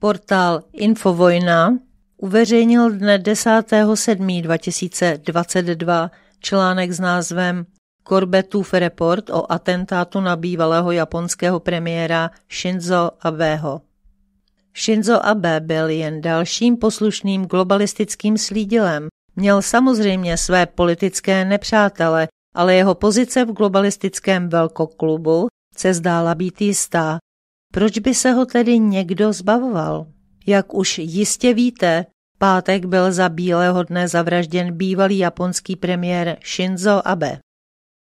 Portál Infovojna uveřejnil dne 10.7.2022 článek s názvem Korbetův report o atentátu na bývalého japonského premiéra Shinzo Abeho. Shinzo Abe byl jen dalším poslušným globalistickým slídilem. Měl samozřejmě své politické nepřátele, ale jeho pozice v globalistickém velkoklubu se zdála být jistá proč by se ho tedy někdo zbavoval? Jak už jistě víte, pátek byl za bílého dne zavražděn bývalý japonský premiér Shinzo Abe.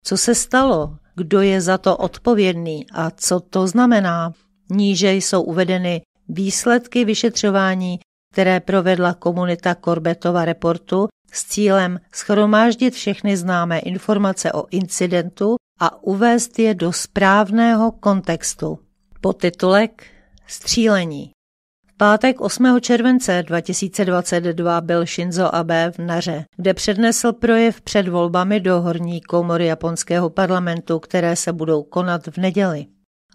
Co se stalo? Kdo je za to odpovědný a co to znamená? Níže jsou uvedeny výsledky vyšetřování, které provedla komunita Korbetova reportu s cílem schromáždit všechny známé informace o incidentu a uvést je do správného kontextu. Podtitulek Střílení pátek 8. července 2022 byl Shinzo Abe v Naře, kde přednesl projev před volbami do horní komory japonského parlamentu, které se budou konat v neděli.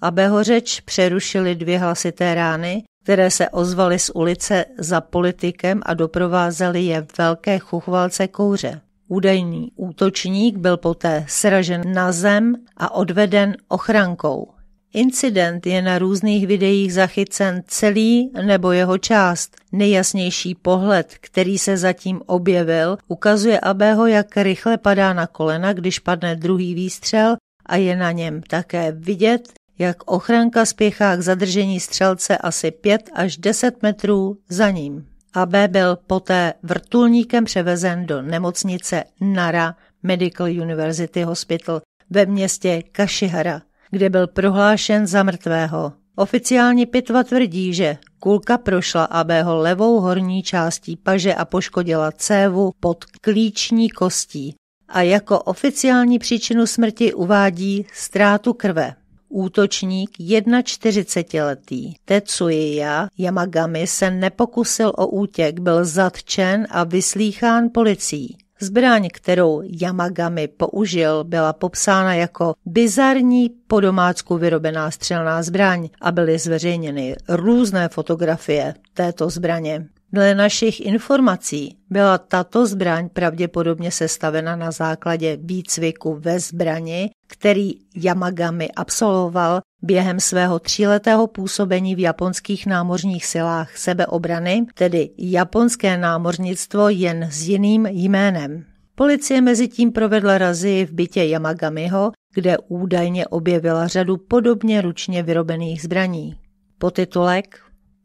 Abeho řeč přerušili dvě hlasité rány, které se ozvaly z ulice za politikem a doprovázely je velké chuchvalce kouře. Údajný útočník byl poté sražen na zem a odveden ochrankou. Incident je na různých videích zachycen celý nebo jeho část. Nejjasnější pohled, který se zatím objevil, ukazuje Abého, jak rychle padá na kolena, když padne druhý výstřel a je na něm také vidět, jak ochranka spěchá k zadržení střelce asi 5 až 10 metrů za ním. AB byl poté vrtulníkem převezen do nemocnice Nara Medical University Hospital ve městě Kašihara kde byl prohlášen za mrtvého. Oficiální pitva tvrdí, že kulka prošla Abého levou horní částí paže a poškodila cévu pod klíční kostí a jako oficiální příčinu smrti uvádí ztrátu krve. Útočník 41-letý Tetsuya Yamagami se nepokusil o útěk, byl zatčen a vyslýchán policií. Zbraň, kterou Yamagami použil, byla popsána jako bizarní domácku vyrobená střelná zbraň a byly zveřejněny různé fotografie této zbraně. Dle našich informací byla tato zbraň pravděpodobně sestavena na základě výcviku ve zbrani, který Yamagami absolvoval Během svého tříletého působení v japonských námořních silách sebeobrany, tedy japonské námořnictvo jen s jiným jménem. Policie mezi tím provedla razy v bytě Yamagamiho, kde údajně objevila řadu podobně ručně vyrobených zbraní. Potitulek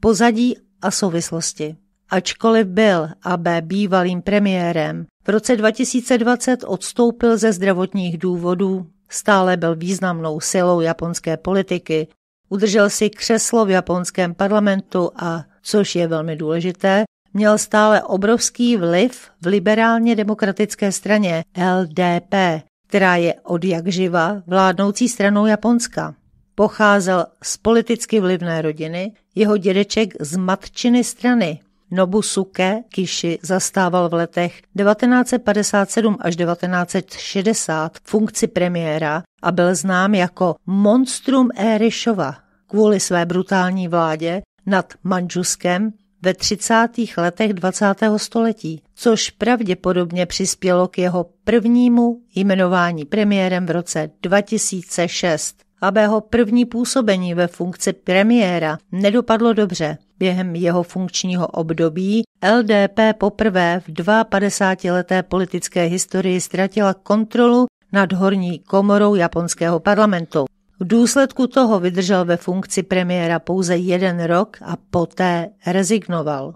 Pozadí a souvislosti. Ačkoliv byl AB bývalým premiérem, v roce 2020 odstoupil ze zdravotních důvodů Stále byl významnou silou japonské politiky, udržel si křeslo v japonském parlamentu a, což je velmi důležité, měl stále obrovský vliv v liberálně demokratické straně LDP, která je od jak živa vládnoucí stranou Japonska. Pocházel z politicky vlivné rodiny, jeho dědeček z matčiny strany Nobusuke Kishi zastával v letech 1957 až 1960 funkci premiéra a byl znám jako monstrum Erišova kvůli své brutální vládě nad Manžuskem ve 30. letech 20. století, což pravděpodobně přispělo k jeho prvnímu jmenování premiérem v roce 2006. Abého první působení ve funkci premiéra nedopadlo dobře. Během jeho funkčního období LDP poprvé v 52-leté politické historii ztratila kontrolu nad horní komorou japonského parlamentu. V důsledku toho vydržel ve funkci premiéra pouze jeden rok a poté rezignoval.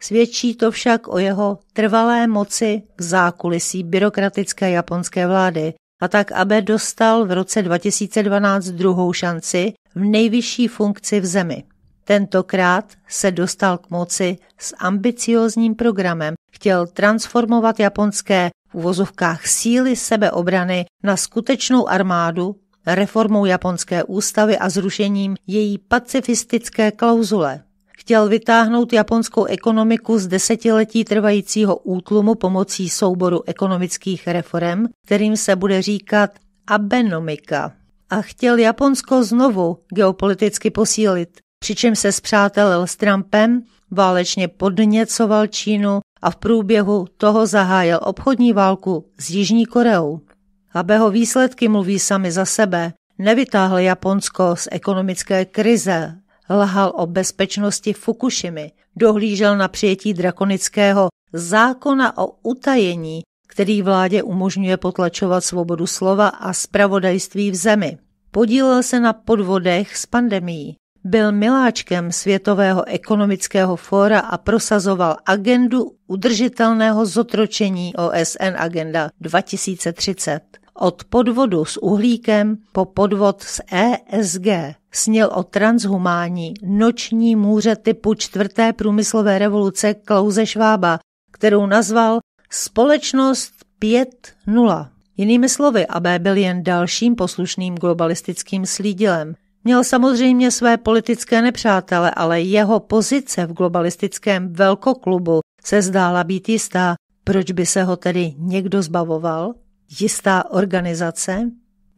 Svědčí to však o jeho trvalé moci k zákulisí byrokratické japonské vlády, a tak Abe dostal v roce 2012 druhou šanci v nejvyšší funkci v zemi. Tentokrát se dostal k moci s ambiciózním programem. Chtěl transformovat japonské v uvozovkách síly sebeobrany na skutečnou armádu reformou japonské ústavy a zrušením její pacifistické klauzule chtěl vytáhnout japonskou ekonomiku z desetiletí trvajícího útlumu pomocí souboru ekonomických reform, kterým se bude říkat abenomika. A chtěl Japonsko znovu geopoliticky posílit, přičem se zpřátelil s Trumpem, válečně podněcoval Čínu a v průběhu toho zahájil obchodní válku s Jižní Koreou. Abeho výsledky mluví sami za sebe. Nevytáhl Japonsko z ekonomické krize, lhal o bezpečnosti Fukushimy, dohlížel na přijetí drakonického zákona o utajení, který vládě umožňuje potlačovat svobodu slova a spravodajství v zemi. Podílel se na podvodech s pandemií. Byl miláčkem Světového ekonomického fóra a prosazoval agendu udržitelného zotročení OSN Agenda 2030. Od podvodu s uhlíkem po podvod s ESG snil o transhumání noční můře typu čtvrté průmyslové revoluce Klauze Švába, kterou nazval Společnost 5.0. Jinými slovy, AB byl jen dalším poslušným globalistickým slídilem. Měl samozřejmě své politické nepřátele, ale jeho pozice v globalistickém velkoklubu se zdála být jistá. Proč by se ho tedy někdo zbavoval? Jistá organizace,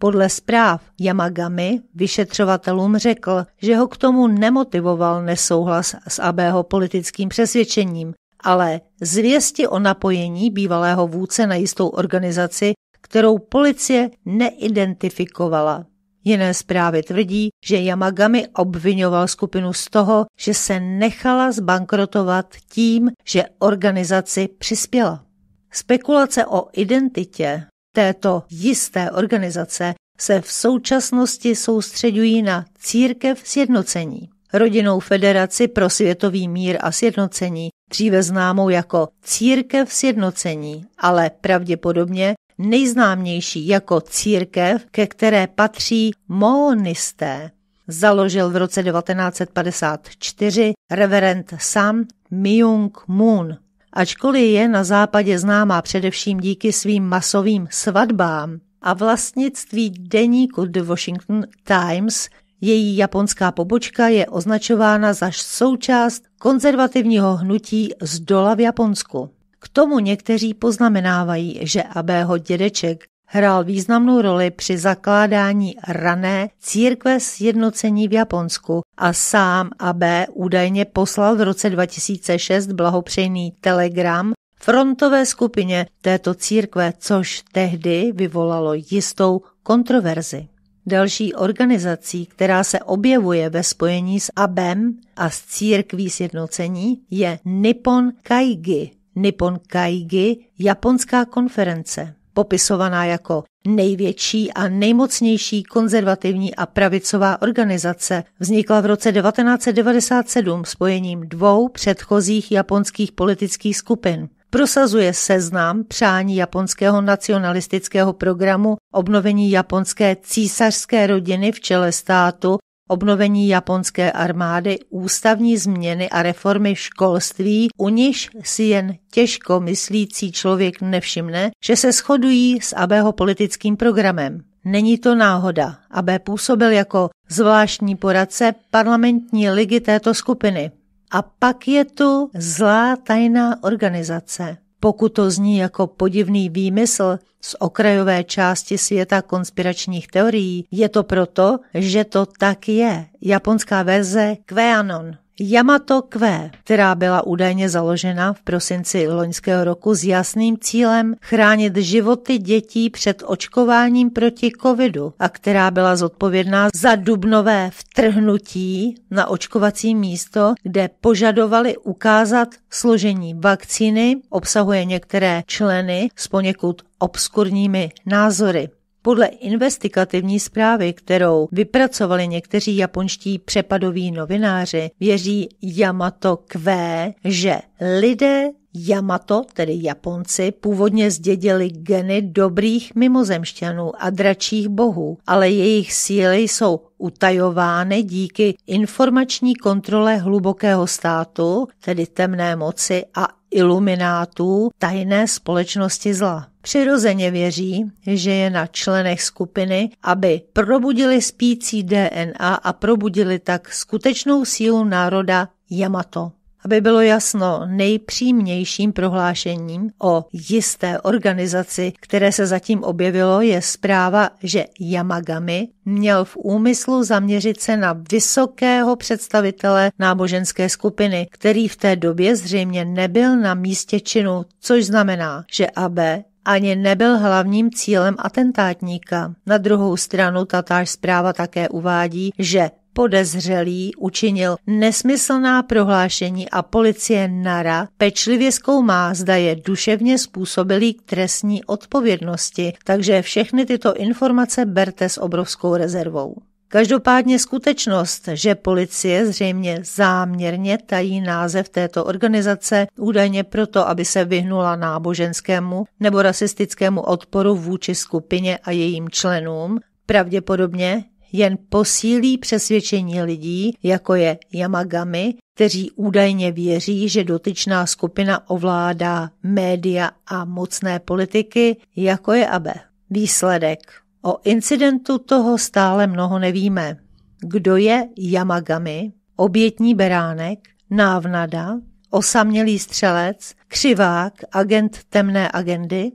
podle zpráv Yamagami vyšetřovatelům řekl, že ho k tomu nemotivoval nesouhlas s Abeho politickým přesvědčením, ale zvěsti o napojení bývalého vůdce na jistou organizaci, kterou policie neidentifikovala. Jiné zprávy tvrdí, že Yamagami obvinoval skupinu z toho, že se nechala zbankrotovat tím, že organizaci přispěla. Spekulace o identitě této jisté organizace se v současnosti soustředují na církev sjednocení, Rodinou federaci pro světový mír a sjednocení, dříve známou jako církev sjednocení, ale pravděpodobně nejznámější jako církev, ke které patří moonisté. Založil v roce 1954 reverend Sam Myung Moon. Ačkoliv je na západě známá především díky svým masovým svatbám a vlastnictví deníku The Washington Times, její japonská pobočka je označována za součást konzervativního hnutí z dola v Japonsku. K tomu někteří poznamenávají, že Abého dědeček hrál významnou roli při zakládání rané církve sjednocení v Japonsku a sám AB údajně poslal v roce 2006 blahopřejný telegram frontové skupině této církve, což tehdy vyvolalo jistou kontroverzi. Další organizací, která se objevuje ve spojení s ABEM a s církví sjednocení, je Nippon Kaigi. Nippon Kaigi, japonská konference popisovaná jako největší a nejmocnější konzervativní a pravicová organizace, vznikla v roce 1997 spojením dvou předchozích japonských politických skupin. Prosazuje seznam přání japonského nacionalistického programu obnovení japonské císařské rodiny v čele státu obnovení japonské armády, ústavní změny a reformy školství, u niž si jen těžko myslící člověk nevšimne, že se shodují s Abeho politickým programem. Není to náhoda. Abe působil jako zvláštní poradce parlamentní ligy této skupiny. A pak je tu zlá tajná organizace. Pokud to zní jako podivný výmysl z okrajové části světa konspiračních teorií, je to proto, že to tak je. Japonská verze QAnon Yamato Q, která byla údajně založena v prosinci loňského roku s jasným cílem chránit životy dětí před očkováním proti covidu a která byla zodpovědná za dubnové vtrhnutí na očkovací místo, kde požadovali ukázat složení vakcíny, obsahuje některé členy s poněkud obskurními názory. Podle investigativní zprávy, kterou vypracovali někteří japonští přepadoví novináři, věří Yamato Q, že lidé Yamato, tedy Japonci, původně zdědili geny dobrých mimozemšťanů a dračích bohů, ale jejich síly jsou utajovány díky informační kontrole hlubokého státu, tedy temné moci a iluminátů tajné společnosti zla. Přirozeně věří, že je na členech skupiny, aby probudili spící DNA a probudili tak skutečnou sílu národa Yamato. Aby bylo jasno, nejpřímějším prohlášením o jisté organizaci, které se zatím objevilo, je zpráva, že Yamagami měl v úmyslu zaměřit se na vysokého představitele náboženské skupiny, který v té době zřejmě nebyl na místě činu, což znamená, že Abe ani nebyl hlavním cílem atentátníka. Na druhou stranu tatáž zpráva také uvádí, že podezřelý učinil nesmyslná prohlášení a policie Nara pečlivě zkoumá, zda je duševně způsobilý k trestní odpovědnosti, takže všechny tyto informace berte s obrovskou rezervou. Každopádně skutečnost, že policie zřejmě záměrně tají název této organizace, údajně proto, aby se vyhnula náboženskému nebo rasistickému odporu vůči skupině a jejím členům, pravděpodobně jen posílí přesvědčení lidí, jako je Yamagami, kteří údajně věří, že dotyčná skupina ovládá média a mocné politiky, jako je Abe. Výsledek O incidentu toho stále mnoho nevíme. Kdo je Yamagami, obětní beránek, návnada, osamělý střelec, křivák, agent temné agendy?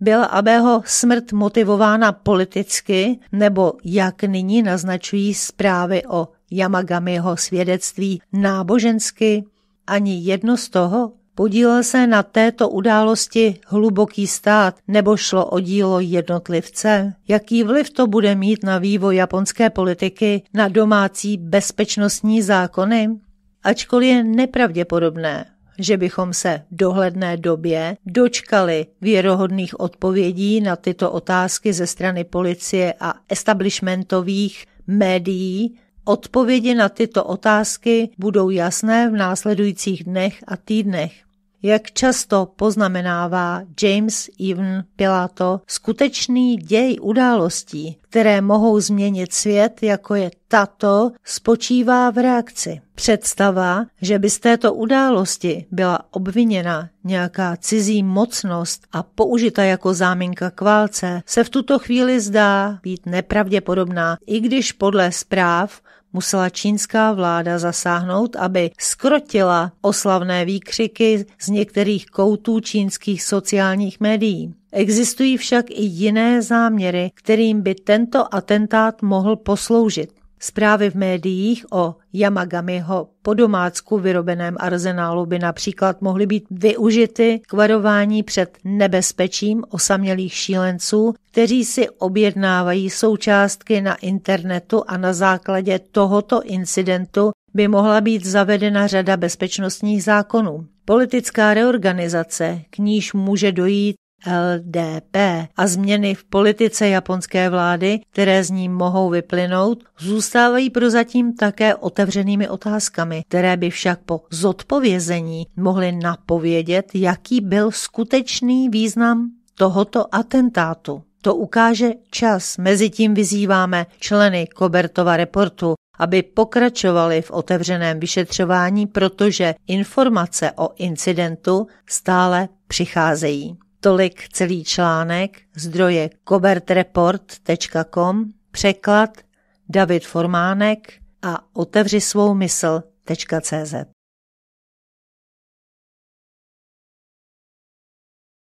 Byla Abeho smrt motivována politicky, nebo jak nyní naznačují zprávy o Yamagamiho svědectví nábožensky? Ani jedno z toho Podílel se na této události hluboký stát nebo šlo o dílo jednotlivce? Jaký vliv to bude mít na vývoj japonské politiky, na domácí bezpečnostní zákony? Ačkoliv je nepravděpodobné, že bychom se v dohledné době dočkali věrohodných odpovědí na tyto otázky ze strany policie a establishmentových médií, Odpovědi na tyto otázky budou jasné v následujících dnech a týdnech. Jak často poznamenává James Even Pilato, skutečný děj událostí, které mohou změnit svět, jako je tato, spočívá v reakci. Představa, že by z této události byla obviněna nějaká cizí mocnost a použita jako záminka k válce, se v tuto chvíli zdá být nepravděpodobná, i když podle zpráv musela čínská vláda zasáhnout, aby skrotila oslavné výkřiky z některých koutů čínských sociálních médií. Existují však i jiné záměry, kterým by tento atentát mohl posloužit. Zprávy v médiích o Yamagamiho podomácku vyrobeném arzenálu by například mohly být využity k varování před nebezpečím osamělých šílenců, kteří si objednávají součástky na internetu a na základě tohoto incidentu by mohla být zavedena řada bezpečnostních zákonů. Politická reorganizace, k níž může dojít LDP a změny v politice japonské vlády, které z ní mohou vyplynout, zůstávají prozatím také otevřenými otázkami, které by však po zodpovězení mohly napovědět, jaký byl skutečný význam tohoto atentátu. To ukáže čas. Mezitím vyzýváme členy Kobertova reportu, aby pokračovali v otevřeném vyšetřování, protože informace o incidentu stále přicházejí. Tolik celý článek, zdroje kobertreport.com, překlad David Formánek a otevři svou mysl.cz.